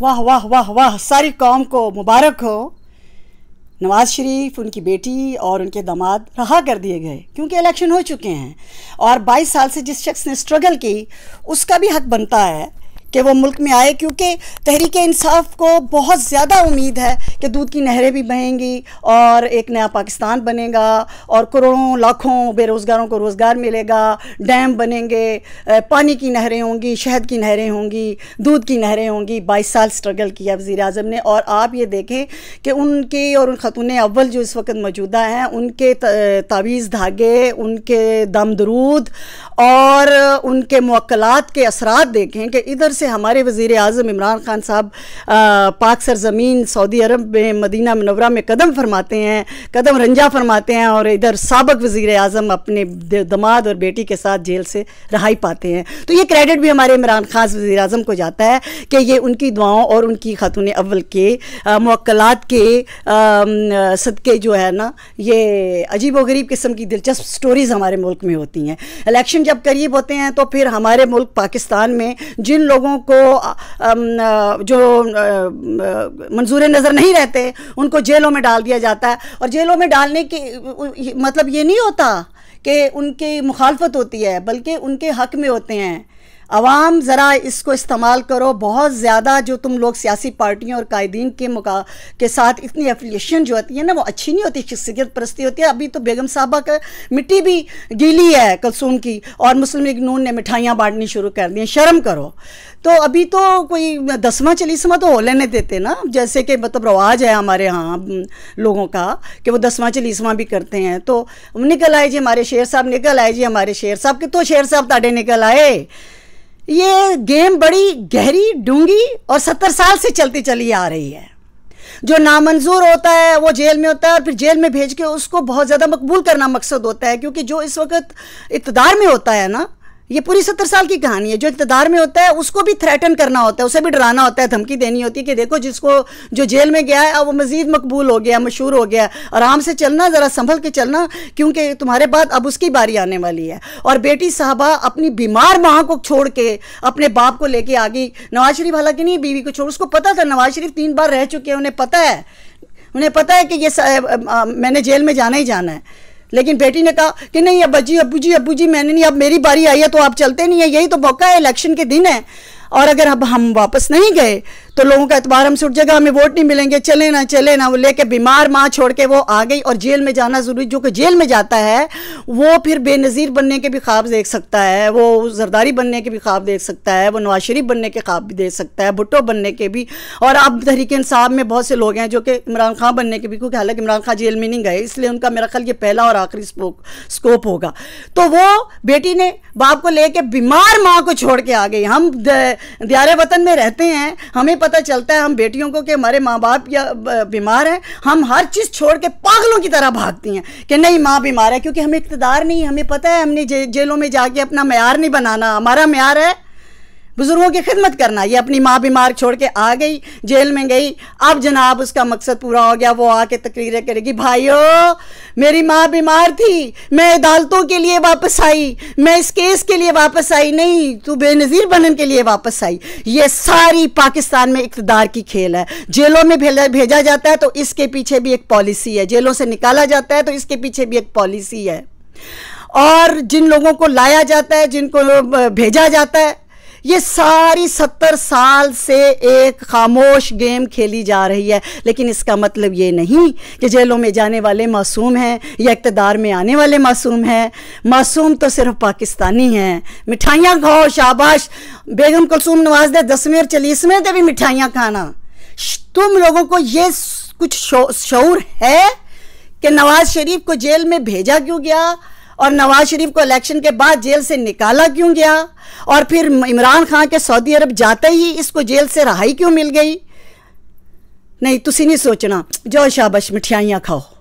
واہ واہ واہ واہ ساری قوم کو مبارک ہو نواز شریف ان کی بیٹی اور ان کے دماد رہا کر دیے گئے کیونکہ الیکشن ہو چکے ہیں اور بائیس سال سے جس شخص نے اسٹرگل کی اس کا بھی حق بنتا ہے کہ وہ ملک میں آئے کیونکہ تحریک انصاف کو بہت زیادہ امید ہے کہ دودھ کی نہریں بھی بہیں گی اور ایک نیا پاکستان بنے گا اور کروڑوں لاکھوں بے روزگاروں کو روزگار ملے گا ڈیم بنیں گے پانی کی نہریں ہوں گی شہد کی نہریں ہوں گی دودھ کی نہریں ہوں گی بائیس سال سٹرگل کیا وزیر اعظم نے اور آپ یہ دیکھیں کہ ان کی اور ان خاتون اول جو اس وقت موجودہ ہیں ان کے تعویذ دھاگے ان کے دم درود اور ان کے موقعات کے اثرات دیکھیں کہ ادھر سے ہمارے وزیر اعظم عمران خان صاحب پاک سرزمین سعودی عرب میں مدینہ منورہ میں قدم فرماتے ہیں قدم رنجا فرماتے ہیں اور ادھر سابق وزیر اعظم اپنے دماد اور بیٹی کے ساتھ جیل سے رہائی پاتے ہیں تو یہ کریڈٹ بھی ہمارے عمران خان وزیر اعظم کو جاتا ہے کہ یہ ان کی دعاؤں اور ان کی خاتون اول کے موقعات کے صدقے جو ہے نا یہ عجیب و غریب قسم کی دلچسپ سٹوریز ہمارے ملک میں ہوتی ہیں الیکشن جب قریب ہوتے ہیں تو پھر ہمارے ملک پاکستان میں جن لوگوں لوگوں کو جو منظور نظر نہیں رہتے ان کو جیلوں میں ڈال دیا جاتا ہے اور جیلوں میں ڈالنے کی مطلب یہ نہیں ہوتا کہ ان کی مخالفت ہوتی ہے بلکہ ان کے حق میں ہوتے ہیں عوام ذرا اس کو استعمال کرو بہت زیادہ جو تم لوگ سیاسی پارٹیوں اور قائدین کے مقا کے ساتھ اتنی ایفیلیشن جو ہوتی ہے نا وہ اچھی نہیں ہوتی شخصیت پرستی ہوتی ہے ابھی تو بیگم صاحبہ کا مٹی بھی گیلی ہے کلسوم کی اور مسلم اگنون نے مٹھائیاں بانٹنی شروع کر ہیں شرم کرو تو ابھی تو کوئی دسواں چلیسواں تو ہو لینے دیتے نا جیسے کہ مطلب رواج ہے ہمارے ہاں لوگوں کا کہ وہ دسواں چلیسواں بھی کرتے ہیں تو نکل آئے جی ہمارے شیر صاحب نکل آئے جی ہمارے شیر صاحب کہ تو شیر صاحب تاڑے نکل آئے یہ گیم بڑی گہری ڈونگی اور ستر سال سے چلتی چلی آ رہی ہے جو نامنظور ہوتا ہے وہ جیل میں ہوتا ہے اور پھر جیل میں بھیج کے اس کو بہت زیادہ مقبول کرنا مقصد ہوتا ہے کیونکہ جو اس وقت اقتدار میں ہوتا ہے نا یہ پوری ستر سال کی کہانی ہے جو اقتدار میں ہوتا ہے اس کو بھی تھریٹن کرنا ہوتا ہے اسے بھی ڈرانا ہوتا ہے دھمکی دینی ہوتی ہے کہ دیکھو جس کو جو جیل میں گیا ہے وہ مزید مقبول ہو گیا مشہور ہو گیا آرام سے چلنا ذرا سنبھل کے چلنا کیونکہ تمہارے بعد اب اس کی باری آنے والی ہے اور بیٹی صاحبہ اپنی بیمار ماں کو چھوڑ کے اپنے باپ کو لے کے گئی نواز شریف حالانکہ نہیں بیوی کو چھوڑ اس کو پتہ تھا نواز شریف تین بار رہ چکے ہیں انہیں پتہ ہے انہیں پتہ ہے کہ یہ میں نے جیل میں جانا ہی جانا ہے لیکن بیٹی نے کہا کہ نہیں ابا جی ابو جی ابو جی میں نے نہیں اب میری باری آئی ہے تو آپ چلتے نہیں ہیں یہی تو موقع ہے الیکشن کے دن ہے اور اگر اب ہم واپس نہیں گئے تو لوگوں کا اعتبار ہم سٹ جائے گا ہمیں ووٹ نہیں ملیں گے چلے نہ چلے نہ وہ لے کے بیمار ماں چھوڑ کے وہ آ گئی اور جیل میں جانا ضروری جو کہ جیل میں جاتا ہے وہ پھر بے نظیر بننے کے بھی خواب دیکھ سکتا ہے وہ زرداری بننے کے بھی خواب دیکھ سکتا ہے وہ نواز شریف بننے کے خواب بھی دیکھ سکتا ہے بھٹو بننے کے بھی اور اب تحریک انصاف میں بہت سے لوگ ہیں جو کہ عمران خان بننے کے بھی کیونکہ حالانکہ عمران خان جیل میں نہیں گئے اس لیے ان کا میرا خیال یہ پہلا اور آخری سکوپ اسکوپ ہوگا تو وہ بیٹی نے باپ کو لے کے بیمار ماں کو چھوڑ کے آ گئی ہم وطن میں رہتے ہیں ہمیں پتہ چلتا ہے ہم بیٹیوں کو کہ ہمارے ماں باپ بیمار ہیں ہم ہر چیز چھوڑ کے پاگلوں کی طرح بھاگتی ہیں کہ نہیں ماں بیمار ہے کیونکہ ہمیں اقتدار نہیں ہمیں پتہ ہے ہم نے جیلوں میں جا کے اپنا معیار نہیں بنانا ہمارا معیار ہے بزرگوں کی خدمت کرنا یہ اپنی ماں بیمار چھوڑ کے آ گئی جیل میں گئی اب جناب اس کا مقصد پورا ہو گیا وہ آ کے تقریریں کرے گی بھائیو میری ماں بیمار تھی میں عدالتوں کے لیے واپس آئی میں اس کیس کے لیے واپس آئی نہیں تو بے نظیر بنن کے لیے واپس آئی یہ ساری پاکستان میں اقتدار کی کھیل ہے جیلوں میں بھیجا جاتا ہے تو اس کے پیچھے بھی ایک پالیسی ہے جیلوں سے نکالا جاتا ہے تو اس کے پیچھے بھی ایک پالیسی ہے اور جن لوگوں کو لایا جاتا ہے جن کو بھیجا جاتا ہے یہ ساری ستر سال سے ایک خاموش گیم کھیلی جا رہی ہے لیکن اس کا مطلب یہ نہیں کہ جیلوں میں جانے والے معصوم ہیں یا اقتدار میں آنے والے معصوم ہیں معصوم تو صرف پاکستانی ہیں مٹھائیاں کھاؤ شاباش بیگم کلثوم نواز دے دسویں اور چالیسویں دے بھی مٹھائیاں کھانا تم لوگوں کو یہ کچھ شعور ہے کہ نواز شریف کو جیل میں بھیجا کیوں گیا اور نواز شریف کو الیکشن کے بعد جیل سے نکالا کیوں گیا اور پھر عمران خان کے سعودی عرب جاتے ہی اس کو جیل سے رہائی کیوں مل گئی نہیں تسی نہیں سوچنا جو شابش مٹھیائیاں کھاؤ